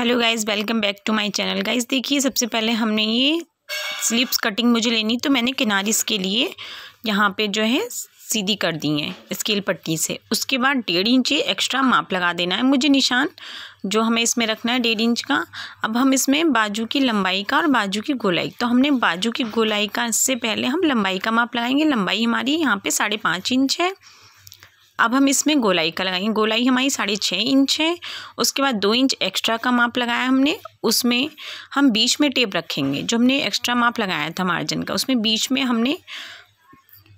hello guys welcome back to my channel guys देखिए सबसे पहले हमने ये स्लीप्स कटिंग मुझे लेनी तो मैंने किनारे इसके लिए यहाँ पे जो है सीधी कर दी है स्केल पट्टी से उसके बाद डेढ़ इंच एक्स्ट्रा माप लगा देना है मुझे निशान जो हमें इसमें रखना है डेढ़ इंच का अब हम इसमें बाजू की लंबाई का और बाजू की गोलाई तो हमने बाजू की गोलाई का इससे पहले हम लंबाई का माप लगाएंगे लंबाई हमारी यहाँ पर साढ़े इंच है अब हम इसमें गोलाई का लगाएंगे गोलाई हमारी साढ़े छः इंच है उसके बाद दो इंच एक्स्ट्रा का माप लगाया हमने उसमें हम बीच में टेप रखेंगे जो हमने एक्स्ट्रा माप लगाया था मार्जिन का उसमें बीच में हमने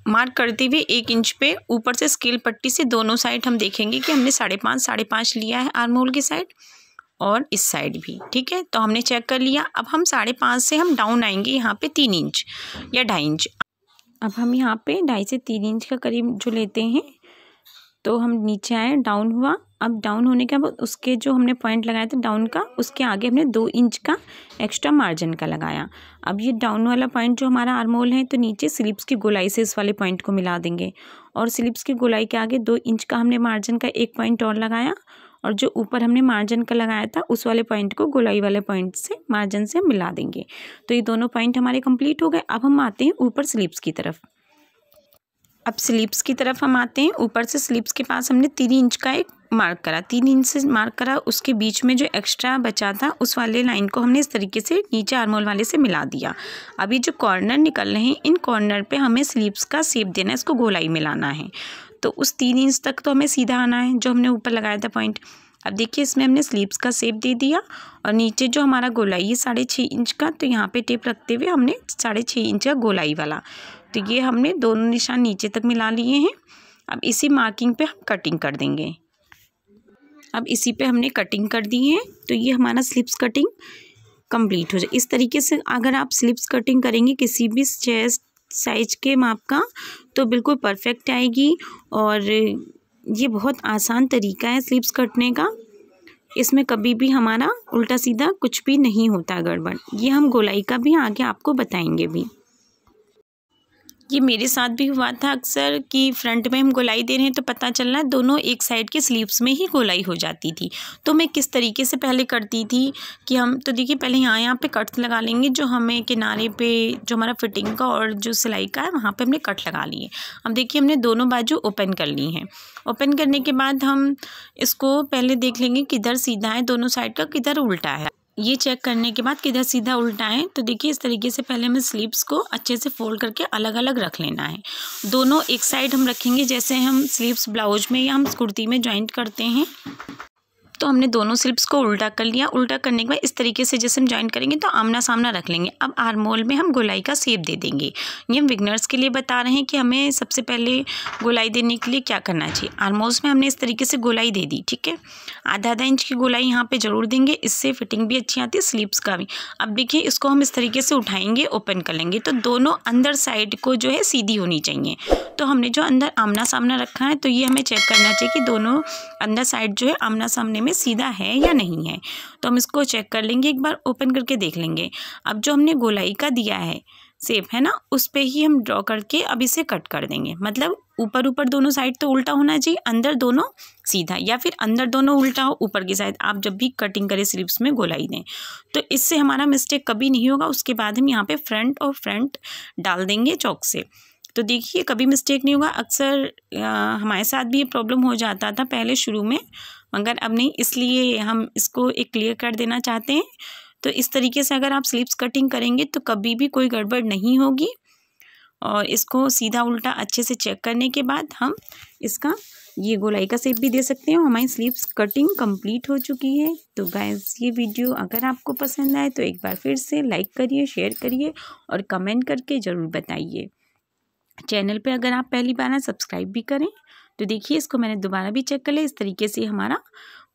मार्क करते हुए एक इंच पे ऊपर से स्केल पट्टी से दोनों साइड हम देखेंगे कि हमने साढ़े पाँच साढ़े पाँच लिया है आरमोल की साइड और इस साइड भी ठीक है तो हमने चेक कर लिया अब हम साढ़े पाँच से हम डाउन आएंगे यहाँ पे तीन इंच या ढाई इंच अब हम यहाँ पे ढाई से तीन इंच का करीब जो लेते हैं तो हम नीचे आए डाउन हुआ अब डाउन होने के बाद उसके जो हमने पॉइंट लगाया था डाउन का उसके आगे हमने दो इंच का एक्स्ट्रा मार्जिन का लगाया अब ये डाउन वाला पॉइंट जो हमारा आर्मोल है तो नीचे स्लिप्स की गोलाई से इस वाले पॉइंट को मिला देंगे और स्लिप्स की गोलाई के आगे दो इंच का हमने मार्जिन का एक पॉइंट और लगाया और जो ऊपर हमने मार्जिन का लगाया था उस वाले पॉइंट को गोलाई वाले पॉइंट से मार्जिन से मिला देंगे तो ये दोनों पॉइंट हमारे कंप्लीट हो गए अब हम आते हैं ऊपर स्लिप्स की तरफ अब स्लीप्स की तरफ हम आते हैं ऊपर से स्लीप्स के पास हमने तीन इंच का एक मार्क करा तीन इंच से मार्क करा उसके बीच में जो एक्स्ट्रा बचा था उस वाले लाइन को हमने इस तरीके से नीचे आर्मोल वाले से मिला दिया अभी जो कॉर्नर निकल रहे हैं इन कॉर्नर पे हमें स्लीप्स का सेप देना है इसको गोलाई मिलाना है तो उस तीन इंच तक तो हमें सीधा आना है जो हमने ऊपर लगाया था पॉइंट अब देखिए इसमें हमने स्लीप्स का सेप दे दिया और नीचे जो हमारा गोलाई है साढ़े छः इंच का तो यहाँ पे टेप रखते हुए हमने साढ़े छः इंच का गोलाई वाला तो ये हमने दोनों निशान नीचे तक मिला लिए हैं अब इसी मार्किंग पे हम कटिंग कर देंगे अब इसी पे हमने कटिंग कर दी है तो ये हमारा स्लिप्स कटिंग कंप्लीट हो जाए इस तरीके से अगर आप स्लिप्स कटिंग करेंगे किसी भी चेस्ट साइज के माप का तो बिल्कुल परफेक्ट आएगी और ये बहुत आसान तरीका है स्लिप्स कटने का इसमें कभी भी हमारा उल्टा सीधा कुछ भी नहीं होता गड़बड़ ये हम गोलाई का भी आगे आपको बताएंगे भी ये मेरे साथ भी हुआ था अक्सर कि फ्रंट में हम गोलाई दे रहे हैं तो पता चलना दोनों एक साइड के स्लीव्स में ही गोलाई हो जाती थी तो मैं किस तरीके से पहले करती थी कि हम तो देखिए पहले यहाँ यहाँ पे कट्स लगा लेंगे जो हमें किनारे पे जो हमारा फिटिंग का और जो सिलाई का है वहाँ पर हमने कट लगा लिए अब देखिए हमने दोनों बाजू ओपन कर ली हैं ओपन करने के बाद हम इसको पहले देख लेंगे किधर सीधा है दोनों साइड का किधर उल्टा है ये चेक करने के बाद किधर सीधा उल्टाएं तो देखिए इस तरीके से पहले हमें स्लीव्स को अच्छे से फोल्ड करके अलग अलग रख लेना है दोनों एक साइड हम रखेंगे जैसे हम स्लीव्स ब्लाउज में या हम कुर्ती में जॉइंट करते हैं तो हमने दोनों स्लिप्स को उल्टा कर लिया उल्टा करने के बाद इस तरीके से जैसे हम ज्वाइन करेंगे तो आमना सामना रख लेंगे अब आरमोल में हम गोलाई का सेप दे देंगे ये हम विगनर्स के लिए बता रहे हैं कि हमें सबसे पहले गोलाई देने के लिए क्या करना चाहिए आरमोल्स में हमने इस तरीके से गोलाई दे दी ठीक है आधा आधा इंच की गोलाई यहाँ पर ज़रूर देंगे इससे फिटिंग भी अच्छी आती है स्लीप्स का भी अब देखिए इसको हम इस तरीके से उठाएंगे ओपन कर लेंगे तो दोनों अंदर साइड को जो है सीधी होनी चाहिए तो हमने जो अंदर आमना सामना रखा है तो ये हमें चेक करना चाहिए कि दोनों अंदर साइड जो है आमना सामने में में सीधा है या नहीं है तो हम इसको चेक कर लेंगे एक बार ओपन करके देख लेंगे अब जो हमने गोलाई का दिया है सेप है ना उस पर ही हम ड्रॉ करके अब इसे कट कर देंगे मतलब ऊपर ऊपर दोनों साइड तो उल्टा होना चाहिए अंदर दोनों सीधा या फिर अंदर दोनों उल्टा हो ऊपर की साइड आप जब भी कटिंग करें स्लिप्स में गोलाई दें तो इससे हमारा मिस्टेक कभी नहीं होगा उसके बाद हम यहाँ पे फ्रंट और फ्रंट डाल देंगे चौक से तो देखिए कभी मिस्टेक नहीं होगा अक्सर हमारे साथ भी ये प्रॉब्लम हो जाता था पहले शुरू में मगर अब नहीं इसलिए हम इसको एक क्लियर कर देना चाहते हैं तो इस तरीके से अगर आप स्लीप्स कटिंग करेंगे तो कभी भी कोई गड़बड़ नहीं होगी और इसको सीधा उल्टा अच्छे से चेक करने के बाद हम इसका ये गोलाई का सेप भी दे सकते हैं हमारी स्लीव्स कटिंग कंप्लीट हो चुकी है तो गैस ये वीडियो अगर आपको पसंद आए तो एक बार फिर से लाइक करिए शेयर करिए और कमेंट करके ज़रूर बताइए चैनल पे अगर आप पहली बार ना सब्सक्राइब भी करें तो देखिए इसको मैंने दोबारा भी चेक कर लिया इस तरीके से हमारा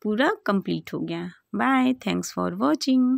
पूरा कंप्लीट हो गया बाय थैंक्स फॉर वॉचिंग